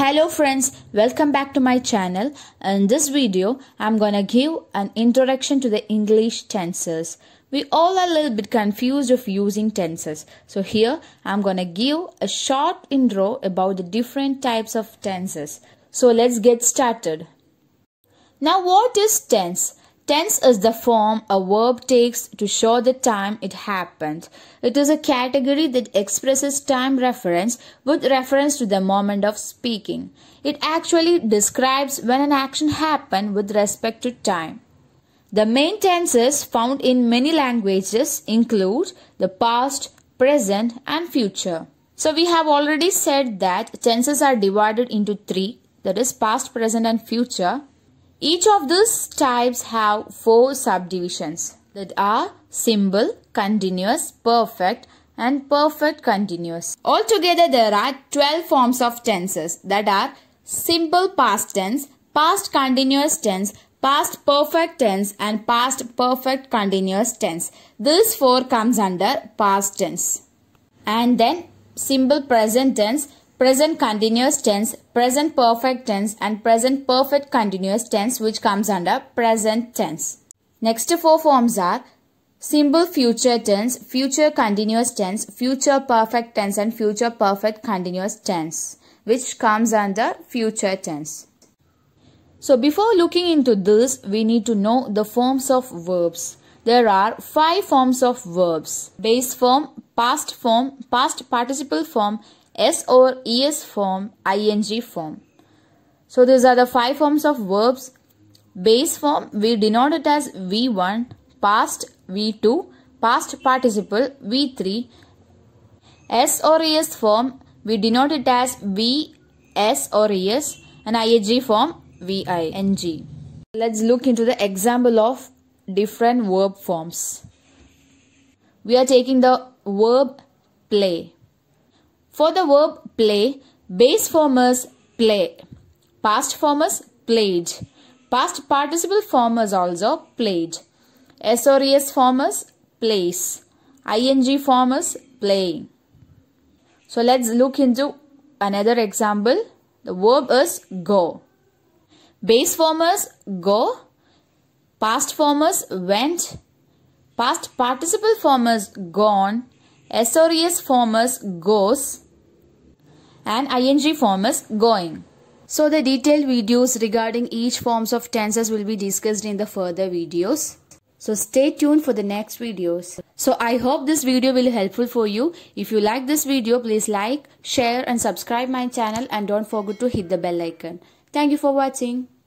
Hello friends, welcome back to my channel. In this video, I'm gonna give an introduction to the English tenses. We all are a little bit confused of using tenses. So here, I'm gonna give a short intro about the different types of tenses. So let's get started. Now what is tense? Tense is the form a verb takes to show the time it happened. It is a category that expresses time reference with reference to the moment of speaking. It actually describes when an action happened with respect to time. The main tenses found in many languages include the past, present and future. So we have already said that tenses are divided into three that is past, present and future. Each of these types have four subdivisions that are simple, continuous, perfect and perfect continuous. Altogether there are 12 forms of tenses that are simple past tense, past continuous tense, past perfect tense and past perfect continuous tense. These four comes under past tense. And then simple present tense present continuous tense, present perfect tense and present perfect continuous tense which comes under present tense. Next four forms are simple future tense, future continuous tense, future perfect tense and future perfect continuous tense which comes under future tense. So before looking into this, we need to know the forms of verbs. There are five forms of verbs. Base form, past form, past participle form, S or ES form, ING form. So these are the five forms of verbs. Base form we denote it as V1, past V2, past participle V3. S or ES form we denote it as VS or ES and ING form VING. Let's look into the example of different verb forms. We are taking the verb play. For the verb play, base form is play. Past form is played. Past participle form is also played. SORES form is plays. ING form is playing. So let's look into another example. The verb is go. Base form is go. Past form is went. Past participle form is gone. SORES form is goes and ing form is going. So the detailed videos regarding each forms of tenses will be discussed in the further videos. So stay tuned for the next videos. So I hope this video will helpful for you. If you like this video, please like, share and subscribe my channel and don't forget to hit the bell icon. Thank you for watching.